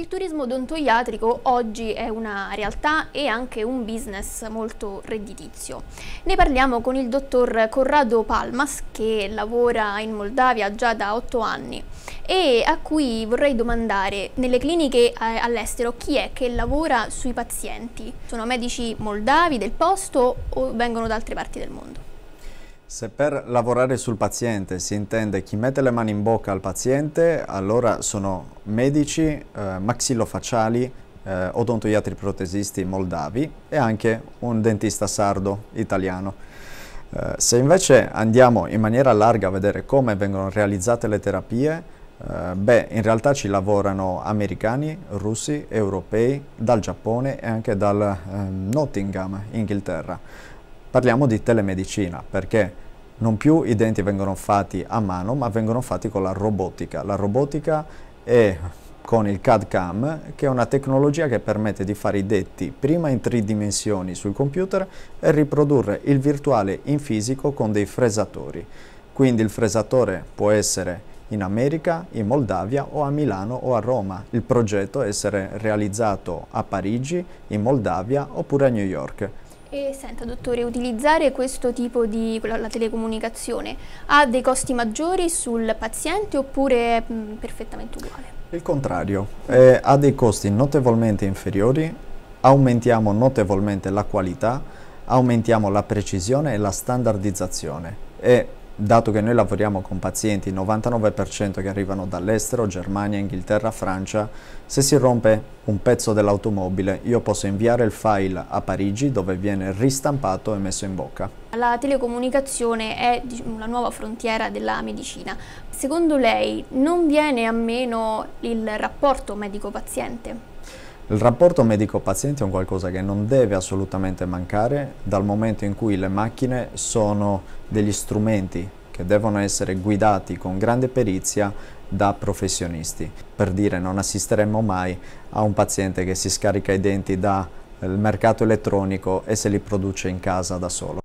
Il turismo odontoiatrico oggi è una realtà e anche un business molto redditizio. Ne parliamo con il dottor Corrado Palmas che lavora in Moldavia già da otto anni e a cui vorrei domandare nelle cliniche eh, all'estero chi è che lavora sui pazienti? Sono medici moldavi del posto o vengono da altre parti del mondo? Se per lavorare sul paziente si intende chi mette le mani in bocca al paziente, allora sono medici, eh, maxillofacciali, eh, odontoiatri protesisti moldavi e anche un dentista sardo italiano. Eh, se invece andiamo in maniera larga a vedere come vengono realizzate le terapie, eh, beh, in realtà ci lavorano americani, russi, europei, dal Giappone e anche dal eh, Nottingham, Inghilterra. Parliamo di telemedicina perché non più i denti vengono fatti a mano ma vengono fatti con la robotica. La robotica è con il CAD-CAM che è una tecnologia che permette di fare i detti prima in tre dimensioni sul computer e riprodurre il virtuale in fisico con dei fresatori. Quindi il fresatore può essere in America, in Moldavia o a Milano o a Roma. Il progetto è essere realizzato a Parigi, in Moldavia oppure a New York. E senta dottore, utilizzare questo tipo di la, telecomunicazione ha dei costi maggiori sul paziente oppure è mm, perfettamente uguale? Il contrario, eh, ha dei costi notevolmente inferiori, aumentiamo notevolmente la qualità, aumentiamo la precisione e la standardizzazione e dato che noi lavoriamo con pazienti, il 99% che arrivano dall'estero, Germania, Inghilterra, Francia, se si rompe un pezzo dell'automobile io posso inviare il file a Parigi dove viene ristampato e messo in bocca. La telecomunicazione è diciamo, la nuova frontiera della medicina. Secondo lei non viene a meno il rapporto medico-paziente? Il rapporto medico-paziente è un qualcosa che non deve assolutamente mancare dal momento in cui le macchine sono degli strumenti che devono essere guidati con grande perizia da professionisti. Per dire non assisteremo mai a un paziente che si scarica i denti dal mercato elettronico e se li produce in casa da solo.